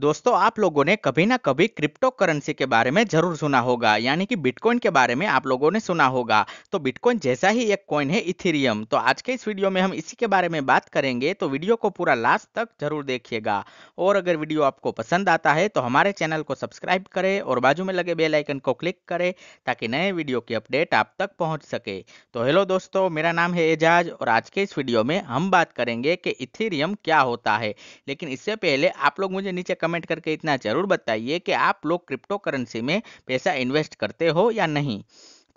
दोस्तों आप लोगों ने कभी ना कभी क्रिप्टो करेंसी के बारे में जरूर सुना होगा यानी कि बिटकॉइन के बारे में आप लोगों ने सुना होगा तो बिटकॉइन जैसा ही एक कॉइन है इथेरियम तो आज के इस वीडियो में हम इसी के बारे में बात करेंगे तो वीडियो को पूरा लास्ट तक जरूर देखिएगा और अगर वीडियो आपको पसंद आता है तो हमारे चैनल को सब्सक्राइब करें और बाजू में लगे बेलाइकन को क्लिक करें ताकि नए वीडियो की अपडेट आप तक पहुँच सके तो हेलो दोस्तों मेरा नाम है एजाज और आज के इस वीडियो में हम बात करेंगे कि इथेरियम क्या होता है लेकिन इससे पहले आप लोग मुझे नीचे कमेंट करके इतना जरूर बताइए कि आप लोग क्रिप्टो करेंसी में पैसा इन्वेस्ट करते हो या नहीं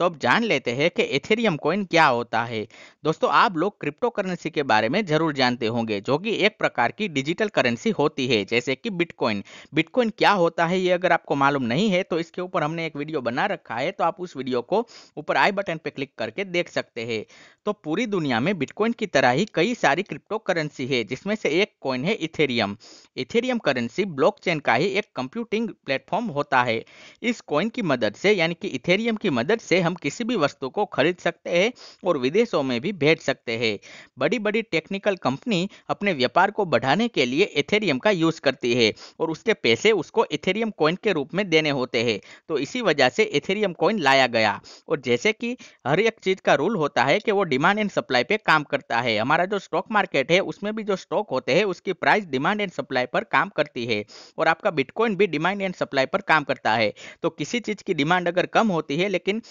तो अब जान लेते हैं कि एथेरियम कॉइन क्या होता है दोस्तों आप लोग क्रिप्टो करेंसी के बारे में जरूर जानते होंगे जो कि एक प्रकार की डिजिटल करेंसी होती है जैसे कि बिटकॉइन बिटकॉइन क्या होता है ये अगर आपको मालूम नहीं है तो इसके ऊपर हमने एक वीडियो बना रखा है तो आप उस वीडियो को ऊपर आई बटन पर क्लिक करके देख सकते हैं तो पूरी दुनिया में बिटकॉइन की तरह ही कई सारी क्रिप्टो करेंसी है जिसमें से एक कॉइन है इथेरियम इथेरियम करेंसी ब्लॉकचेन का ही एक कंप्यूटिंग प्लेटफॉर्म होता है इस कॉइन की मदद से यानी कि इथेरियम की मदद से हम हम किसी भी वस्तु को खरीद सकते हैं और विदेशों में भी भेज सकते हैं बड़ी बड़ी टेक्निकल कंपनी अपने व्यापार को बढ़ाने के लिए इथेरियम का यूज करती है और उसके पैसे उसको इथेरियम कॉइन के रूप में देने होते हैं तो इसी वजह से इथेरियम कॉइन लाया गया और जैसे कि हर एक चीज का रूल होता है कि वो डिमांड एंड सप्लाई पे काम करता है हमारा जो स्टॉक मार्केट है उसमें भी जो स्टॉक होते हैं उसकी प्राइस डिमांड एंड सप्लाई पर काम करती है और आपका बिटकॉइन भी डिमांड एंड सप्लाई पर काम करता है तो किसी चीज की डिमांड अगर कम होती है लेकिन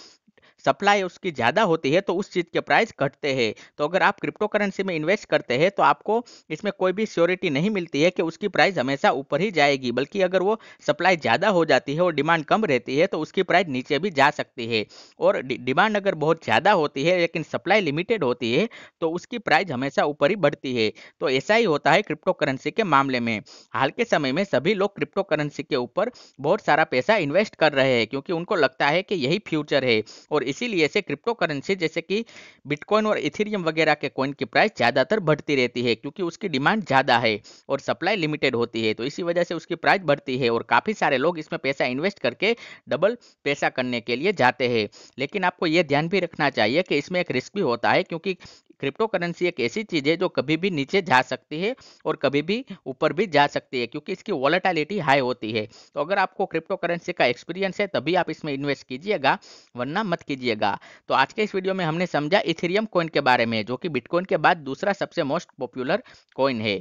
सप्लाई उसकी ज़्यादा होती है तो उस चीज़ के प्राइस घटते हैं तो अगर आप क्रिप्टो करेंसी में इन्वेस्ट करते हैं तो आपको इसमें कोई भी श्योरिटी नहीं मिलती है कि उसकी प्राइस हमेशा ऊपर ही जाएगी बल्कि अगर वो सप्लाई ज़्यादा हो जाती है और डिमांड कम रहती है तो उसकी प्राइस नीचे भी जा सकती है और डिमांड अगर बहुत ज़्यादा होती है लेकिन सप्लाई लिमिटेड होती है तो उसकी प्राइस हमेशा ऊपर ही बढ़ती है तो ऐसा ही होता है क्रिप्टो करेंसी के मामले में हाल के समय में सभी लोग क्रिप्टो करेंसी के ऊपर बहुत सारा पैसा इन्वेस्ट कर रहे हैं क्योंकि उनको लगता है कि यही फ्यूचर है और इसीलिए से क्रिप्टो करेंसी जैसे कि बिटकॉइन और इथेरियम वगैरह के कॉइन की प्राइस ज़्यादातर बढ़ती रहती है क्योंकि उसकी डिमांड ज़्यादा है और सप्लाई लिमिटेड होती है तो इसी वजह से उसकी प्राइस बढ़ती है और काफ़ी सारे लोग इसमें पैसा इन्वेस्ट करके डबल पैसा करने के लिए जाते हैं लेकिन आपको ये ध्यान भी रखना चाहिए कि इसमें एक रिस्क भी होता है क्योंकि क्रिप्टो करेंसी एक ऐसी चीज है जो कभी भी नीचे जा सकती है और कभी भी ऊपर भी जा सकती है क्योंकि इसकी वॉलेटालिटी हाई होती है तो अगर आपको क्रिप्टो करेंसी का एक्सपीरियंस है तभी आप इसमें इन्वेस्ट कीजिएगा वरना मत कीजिएगा तो आज के इस वीडियो में हमने समझा इथेरियम कॉइन के बारे में जो कि बिटकॉइन के बाद दूसरा सबसे मोस्ट पॉपुलर कॉइन है